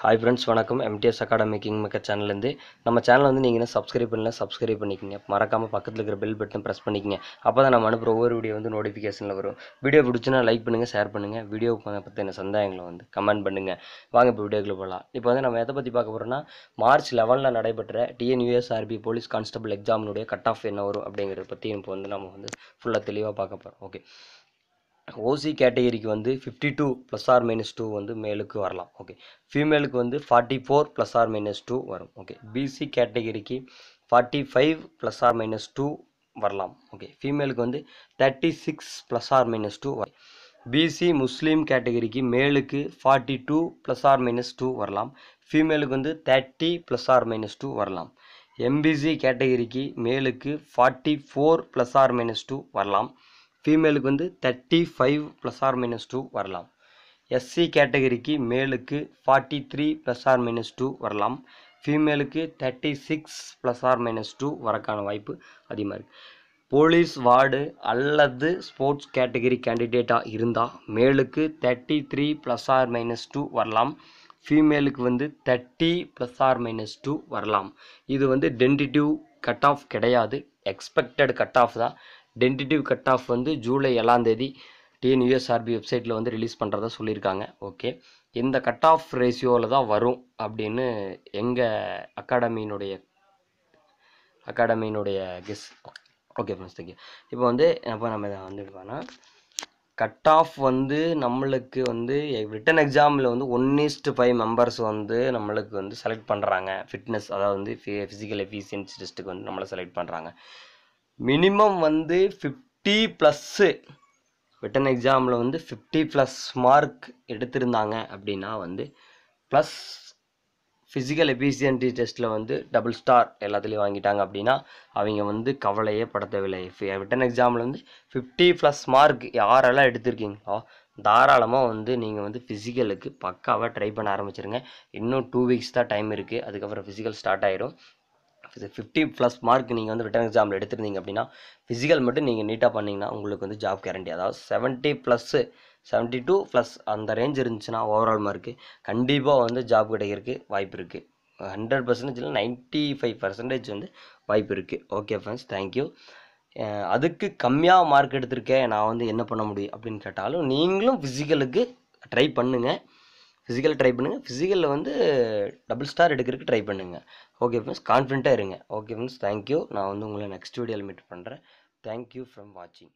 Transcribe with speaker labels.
Speaker 1: hi friends வணக்கம் MTS academy மிக்க maker சேனல்லேருந்து நம்ம சேனல் வந்து நீங்கள் சப்ஸ்கிரைப் பண்ணல சப்ஸ்கிரைப் பண்ணிக்கங்க மறக்காமல் பக்கத்தில் இருக்கிற பெல் பட்டன் ப்ரெஸ் பண்ணிக்கங்க அப்போ தான் நம்ம அனுப்புகிற ஒவ்வொரு வீடியோ வந்து நோட்டிஃபிகேஷனில் வரும் வீடியோ பிடிச்சினா லைக் பண்ணுங்கள் ஷேர் பண்ணுங்கள் வீடியோ பற்றி பற்றின சந்தாயங்களை வந்து கமெண்ட் பண்ணுங்கள் வாங்க இப்போ வீடியோக்குள்ளே போகலாம் இப்போ வந்து நம்ம எதை பற்றி பார்க்க போகிறோம்னா மார்ச் லெவனில் நடைபெற்ற டிஎன்யூஎஸ்ஆர்பி போலீஸ் கான்ஸ்டபிள் எக்ஸாமினுடைய கட் ஆஃப் என்ன வரும் அப்படிங்கிறத பற்றி இப்போ வந்து நம்ம வந்து ஃபுல்லாக தெளிவாக பார்க்க போகிறோம் ஓகே ஓசி கேட்டகிரிக்கு வந்து fifty two plus or minus two வந்து மேலுக்கு வரலாம் ஓகே ஃபீமேலுக்கு வந்து forty four plus or minus two வரும் ஓகே பிசி கேட்டகிரிக்கு forty five plus or minus two வரலாம் ஓகே ஃபீமேலுக்கு வந்து thirty six plus or minus two வரும் பிசி முஸ்லீம் கேட்டகரிக்கு மேலுக்கு forty two plus or minus two வரலாம் ஃபீமேலுக்கு வந்து thirty plus or minus two வரலாம் எம்பிசி கேட்டகரிக்கு மேலுக்கு forty four plus or minus two வரலாம் ஃபீமேலுக்கு வந்து thirty five plus or minus two வரலாம் எஸ்சி கேட்டகரிக்கு மேலுக்கு forty three plus or minus two வரலாம் ஃபீமேலுக்கு thirty six plus or minus two வரக்கான வாய்ப்பு அதிகமாக இருக்குது போலீஸ் வார்டு அல்லது ஸ்போர்ட்ஸ் கேட்டகரி கேண்டிடேட்டாக இருந்தால் மேலுக்கு thirty three plus or minus two வரலாம் ஃபீமேலுக்கு வந்து thirty plus or minus two வரலாம் இது வந்து டென்டிட்டிவ் கட் ஆஃப் கிடையாது எக்ஸ்பெக்டட் கட் ஆஃப் தான் டென்டிட்டிவ் கட் ஆஃப் வந்து ஜூலை ஏழாம் தேதி டிஎன்யூஎஸ்ஆர்பி வெப்சைட்டில் வந்து ரிலீஸ் பண்ணுறதா சொல்லியிருக்காங்க ஓகே இந்த கட் ஆஃப் ரேஷியோவில் தான் வரும் அப்படின்னு எங்கள் அகாடமியினுடைய அகாடமியினுடைய கெஸ் ஓகே ஃப்ரெண்ட்ஸ் தேங்க்யூ இப்போ வந்து அப்போ நம்ம இதை வந்து கட் ஆஃப் வந்து நம்மளுக்கு வந்து ரிட்டன் எக்ஸாமில் வந்து ஒன் ஈஸ்ட் ஃபைவ் மெம்பர்ஸ் வந்து நம்மளுக்கு வந்து செலக்ட் பண்ணுறாங்க ஃபிட்னஸ் அதாவது வந்து ஃபிசிக்கல் எஃபிஷியன்சி டெஸ்ட்டுக்கு வந்து நம்மளை செலக்ட் பண்ணுறாங்க மினிமம் வந்து ஃபிஃப்டி ப்ளஸ்ஸு ரிட்டன் எக்ஸாமில் வந்து ஃபிஃப்டி ப்ளஸ் மார்க் எடுத்திருந்தாங்க அப்படின்னா வந்து ப்ளஸ் ஃபிசிக்கல் எஃபிஷியன்டி டெஸ்ட்டில் வந்து டபுள் ஸ்டார் எல்லாத்துலேயும் வாங்கிட்டாங்க அப்படின்னா அவங்க வந்து கவலையே படுத்தவில்லை ரிட்டன் எக்ஸாமில் வந்து ஃபிஃப்டி ப்ளஸ் மார்க் யாரெல்லாம் எடுத்திருக்கீங்களோ தாராளமாக வந்து நீங்கள் வந்து ஃபிசிக்கலுக்கு பக்காவாக ட்ரை பண்ண ஆரம்பிச்சிருங்க இன்னும் டூ வீக்ஸ் தான் டைம் இருக்குது அதுக்கப்புறம் ஃபிசிக்கல் ஸ்டார்ட் ஆயிரும் ஃபிஃப்டி ப்ளஸ் மார்க் நீங்கள் வந்து ரிட்டன் எக்ஸாமில் எடுத்திருந்தீங்க அப்படின்னா ஃபிசிக்கல் மட்டும் நீங்கள் நீட்டாக பண்ணிங்கன்னா உங்களுக்கு வந்து ஜாப் கேரண்டி அதாவது seventy plus seventy two plus அந்த ரேஞ்ச் இருந்துச்சுன்னா ஓவரால் மார்க்கு கண்டிப்பாக வந்து ஜாப் கிடைக்கிறதுக்கு வாய்ப்பு இருக்குது ஹண்ட்ரட் பர்சன்டேஜ் இல்லை நைன்ட்டி ஃபைவ் பர்சன்டேஜ் வந்து வாய்ப்பு இருக்குது ஓகே ஃப்ரெண்ட்ஸ் தேங்க்யூ அதுக்கு கம்மியாக மார்க் எடுத்திருக்கேன் நான் வந்து என்ன பண்ண முடியும் அப்படின்னு கேட்டாலும் நீங்களும் ஃபிசிக்கலுக்கு ட்ரை பண்ணுங்கள் ஃபிசிக்கல் ட்ரை பண்ணுங்கள் ஃபிசிக்கலில் வந்து டபுள் ஸ்டார் எடுக்கிறதுக்கு ட்ரை பண்ணுங்கள் ஓகே ஃப்ரெண்ட்ஸ் கான்ஃபிடண்ட்டாக இருங்க ஓகே ஃப்ரெண்ட்ஸ் தேங்க்யூ நான் வந்து உங்களை நெக்ஸ்ட் வீடியோவில் மீட் பண்ணுறேன் தேங்க்யூ ஃப்ரம் வாட்சிங்